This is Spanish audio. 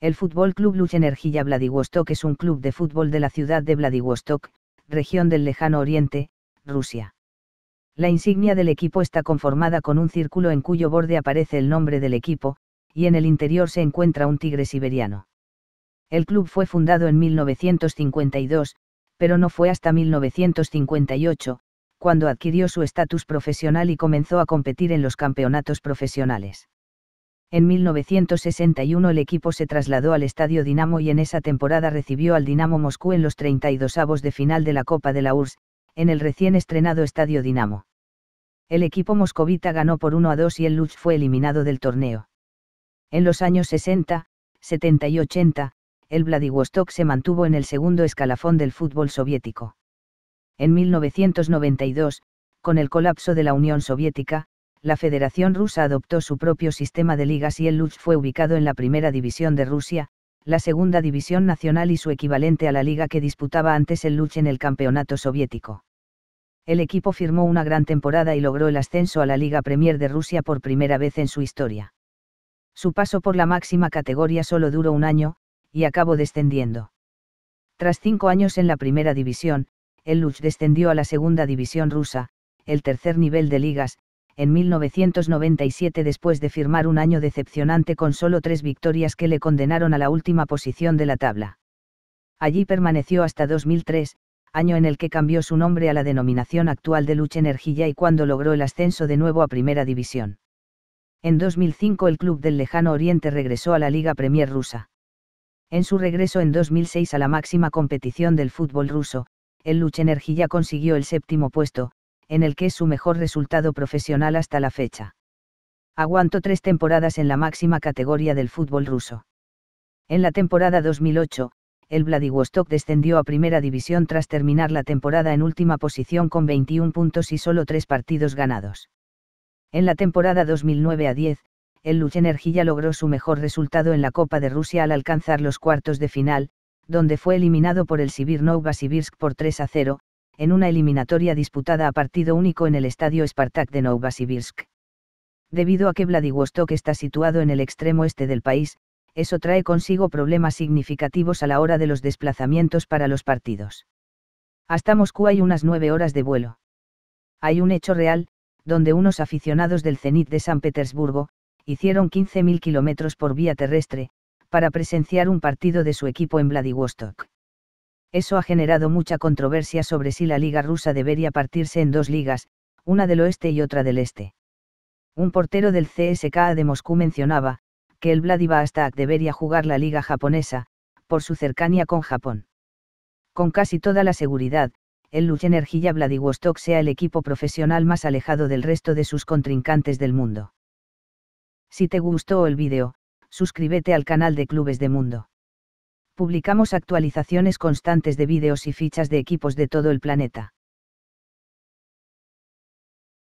El Fútbol Club Luch Energía Vladivostok es un club de fútbol de la ciudad de Vladivostok, región del Lejano Oriente, Rusia. La insignia del equipo está conformada con un círculo en cuyo borde aparece el nombre del equipo, y en el interior se encuentra un tigre siberiano. El club fue fundado en 1952, pero no fue hasta 1958, cuando adquirió su estatus profesional y comenzó a competir en los campeonatos profesionales. En 1961 el equipo se trasladó al Estadio Dinamo y en esa temporada recibió al Dinamo Moscú en los 32 avos de final de la Copa de la URSS, en el recién estrenado Estadio Dinamo. El equipo moscovita ganó por 1 a 2 y el Luch fue eliminado del torneo. En los años 60, 70 y 80, el Vladivostok se mantuvo en el segundo escalafón del fútbol soviético. En 1992, con el colapso de la Unión Soviética, la Federación Rusa adoptó su propio sistema de ligas y el Luch fue ubicado en la primera división de Rusia, la segunda división nacional y su equivalente a la liga que disputaba antes el Luch en el campeonato soviético. El equipo firmó una gran temporada y logró el ascenso a la Liga Premier de Rusia por primera vez en su historia. Su paso por la máxima categoría solo duró un año, y acabó descendiendo. Tras cinco años en la primera división, el Luch descendió a la segunda división rusa, el tercer nivel de ligas, en 1997 después de firmar un año decepcionante con solo tres victorias que le condenaron a la última posición de la tabla. Allí permaneció hasta 2003, año en el que cambió su nombre a la denominación actual de Luch Energía y cuando logró el ascenso de nuevo a Primera División. En 2005 el club del lejano oriente regresó a la Liga Premier rusa. En su regreso en 2006 a la máxima competición del fútbol ruso, el luchenergiya consiguió el séptimo puesto, en el que es su mejor resultado profesional hasta la fecha. Aguantó tres temporadas en la máxima categoría del fútbol ruso. En la temporada 2008, el Vladivostok descendió a primera división tras terminar la temporada en última posición con 21 puntos y solo tres partidos ganados. En la temporada 2009 a 10, el Energía logró su mejor resultado en la Copa de Rusia al alcanzar los cuartos de final, donde fue eliminado por el Sibir Nova por 3 a 0, en una eliminatoria disputada a partido único en el estadio Spartak de Novosibirsk. Debido a que Vladivostok está situado en el extremo este del país, eso trae consigo problemas significativos a la hora de los desplazamientos para los partidos. Hasta Moscú hay unas nueve horas de vuelo. Hay un hecho real, donde unos aficionados del Zenit de San Petersburgo, hicieron 15.000 kilómetros por vía terrestre, para presenciar un partido de su equipo en Vladivostok. Eso ha generado mucha controversia sobre si la liga rusa debería partirse en dos ligas, una del oeste y otra del este. Un portero del CSKA de Moscú mencionaba, que el Vladivostok debería jugar la liga japonesa, por su cercanía con Japón. Con casi toda la seguridad, el Luch Energía Vladivostok sea el equipo profesional más alejado del resto de sus contrincantes del mundo. Si te gustó el vídeo, suscríbete al canal de Clubes de Mundo. Publicamos actualizaciones constantes de vídeos y fichas de equipos de todo el planeta.